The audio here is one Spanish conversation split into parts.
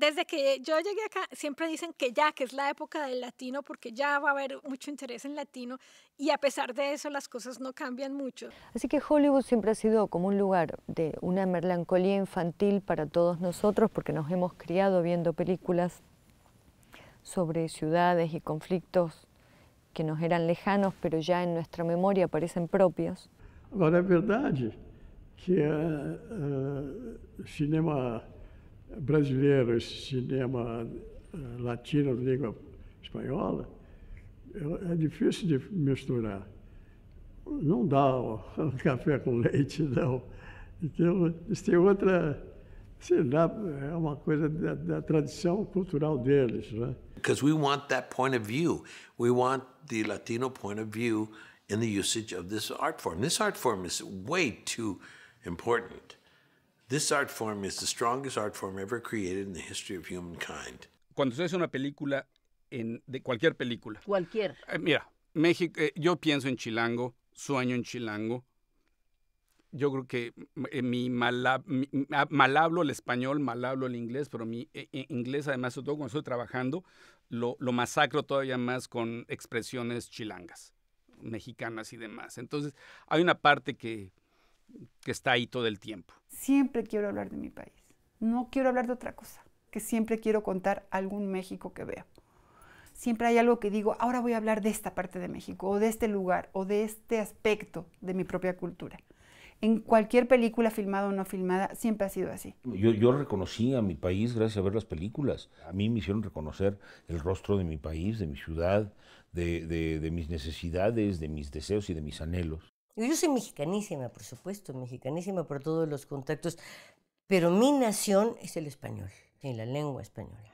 desde que yo llegué acá, siempre dicen que ya, que es la época del latino, porque ya va a haber mucho interés en latino y a pesar de eso las cosas no cambian mucho. Así que Hollywood siempre ha sido como un lugar de una melancolía infantil para todos nosotros, porque nos hemos criado viendo películas sobre ciudades y conflictos que nos eran lejanos, pero ya en nuestra memoria parecen propios. Ahora es verdad que eh, eh, el cine... esse cinema eh, latino, língua espanhola, é difícil de misturar. Não dá o, café com leite, não. Então, isso tem outra. Sei lá, é uma coisa da, da tradição cultural deles, né? Because we want that point of view. We want the Latino point of view in the usage of this art form. This art form is way too important. This art form is the strongest art form ever created in the history of humankind. Cuando usted hace una película, en, de cualquier película. Cualquier. Eh, mira, México, eh, yo pienso en Chilango, sueño en Chilango. Yo creo que mm, eh, mi, ah, mal hablo el español, mal hablo el inglés, pero mi inglés además, sobre todo cuando estoy trabajando, lo, lo masacro todavía más con expresiones chilangas, mexicanas y demás. Entonces, hay una parte que que está ahí todo el tiempo. Siempre quiero hablar de mi país. No quiero hablar de otra cosa, que siempre quiero contar algún México que vea. Siempre hay algo que digo, ahora voy a hablar de esta parte de México, o de este lugar, o de este aspecto de mi propia cultura. En cualquier película filmada o no filmada, siempre ha sido así. Yo, reconocí a mi país gracias a ver las películas. A mí me hicieron reconocer el rostro de mi país, de mi ciudad, de mis necesidades, de mis deseos y de mis anhelos. Yo soy mexicanísima, por supuesto, mexicanísima por todos los contactos, pero mi nación es el español, en la lengua española,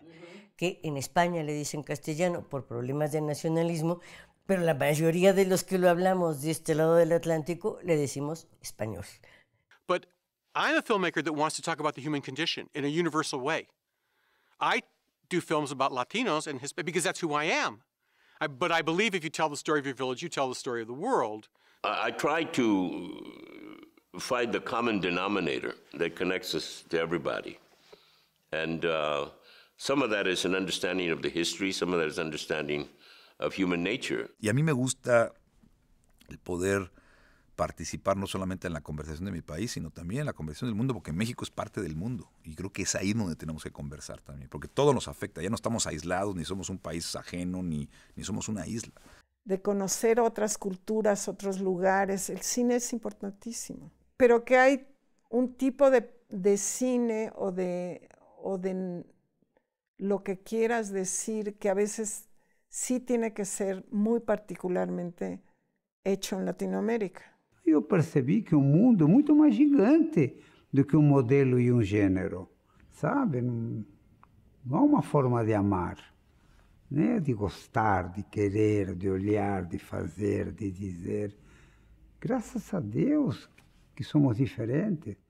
que en España le dicen castellano por problemas de nacionalismo, pero la mayoría de los que lo hablamos de este lado del Atlántico le decimos español. But I'm a filmmaker that wants to talk about the human condition in a universal way. I do films about Latinos and Hispanics because that's who I am. I, but I believe if you tell the story of your village, you tell the story of the world. I, to find the common denominator that connects us to everybody. And uh, some of that is an understanding of the history, some of is understanding of Y a mí me gusta el poder participar no solamente en la conversación de mi país, sino también en la conversación del mundo, porque México es parte del mundo. Y creo que es ahí donde tenemos que conversar también, porque todo nos afecta. Ya no estamos aislados, ni somos un país ajeno, ni, ni somos una isla de conocer otras culturas, otros lugares. El cine es importantísimo. Pero que hay un tipo de, cine o de, de lo que quieras decir que a veces sí tiene que ser muy particularmente hecho en Latinoamérica. Yo percibí que un mundo es mucho más gigante do que un um modelo y e un um género, ¿sabes? No una una forma de amar. né de gostar, de querer, de olhar, de fazer, de dizer. Graças a Deus que somos diferentes.